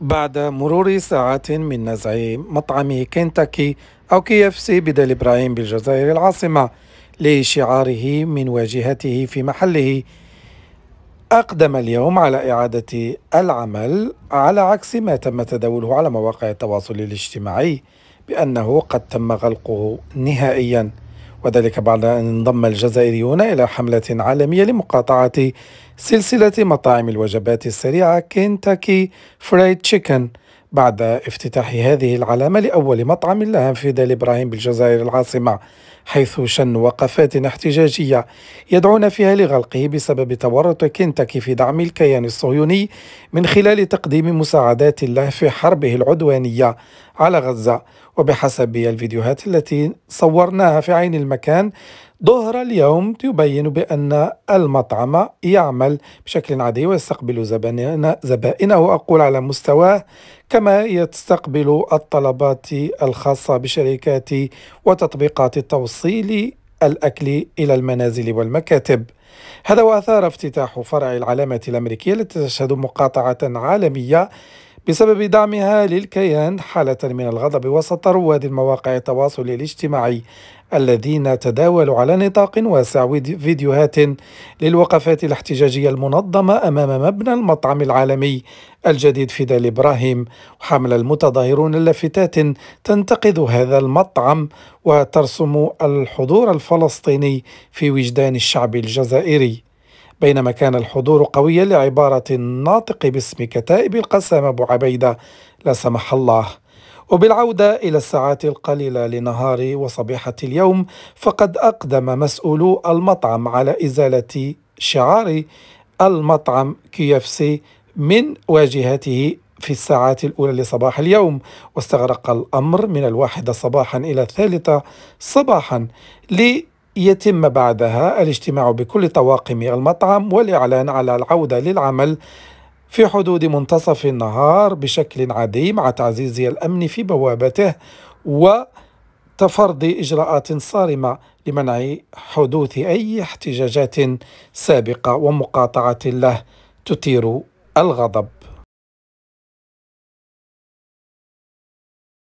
بعد مرور ساعات من نزع مطعم كنتاكي أو كي اف سي بدل إبراهيم بالجزائر العاصمة لشعاره من واجهته في محله أقدم اليوم على إعادة العمل على عكس ما تم تداوله على مواقع التواصل الاجتماعي بأنه قد تم غلقه نهائياً وذلك بعد أن انضم الجزائريون إلى حملة عالمية لمقاطعة سلسلة مطاعم الوجبات السريعة كنتاكي فريد تشيكن بعد افتتاح هذه العلامة لأول مطعم لها في دال إبراهيم بالجزائر العاصمة حيث شنوا وقفات احتجاجية يدعون فيها لغلقه بسبب تورط كنتاكي في دعم الكيان الصهيوني من خلال تقديم مساعدات له في حربه العدوانية على غزة وبحسب الفيديوهات التي صورناها في عين المكان ظهر اليوم يبين بأن المطعم يعمل بشكل عادي ويستقبل زبائنه أقول على مستواه كما يستقبل الطلبات الخاصة بشركات وتطبيقات التوصيل توصيل الأكل إلى المنازل والمكاتب هذا وأثار افتتاح فرع العلامة الأمريكية التي تشهد مقاطعة عالمية بسبب دعمها للكيان حالة من الغضب وسط رواد مواقع التواصل الاجتماعي الذين تداولوا على نطاق واسع فيديوهات للوقفات الاحتجاجية المنظمة أمام مبنى المطعم العالمي الجديد في دال إبراهيم وحمل المتظاهرون لافتات تنتقد هذا المطعم وترسم الحضور الفلسطيني في وجدان الشعب الجزائري بينما كان الحضور قويا لعبارة الناطق باسم كتائب القسام أبو عبيدة لا سمح الله وبالعودة إلى الساعات القليلة لنهار وصبيحة اليوم فقد أقدم مسؤولو المطعم على إزالة شعار المطعم كي اف سي من واجهته في الساعات الأولى لصباح اليوم واستغرق الأمر من الواحدة صباحا إلى الثالثة صباحا ليتم بعدها الاجتماع بكل طواقم المطعم والإعلان على العودة للعمل في حدود منتصف النهار بشكل عادي مع تعزيز الأمن في بوابته وتفرض إجراءات صارمة لمنع حدوث أي احتجاجات سابقة ومقاطعة له تثير الغضب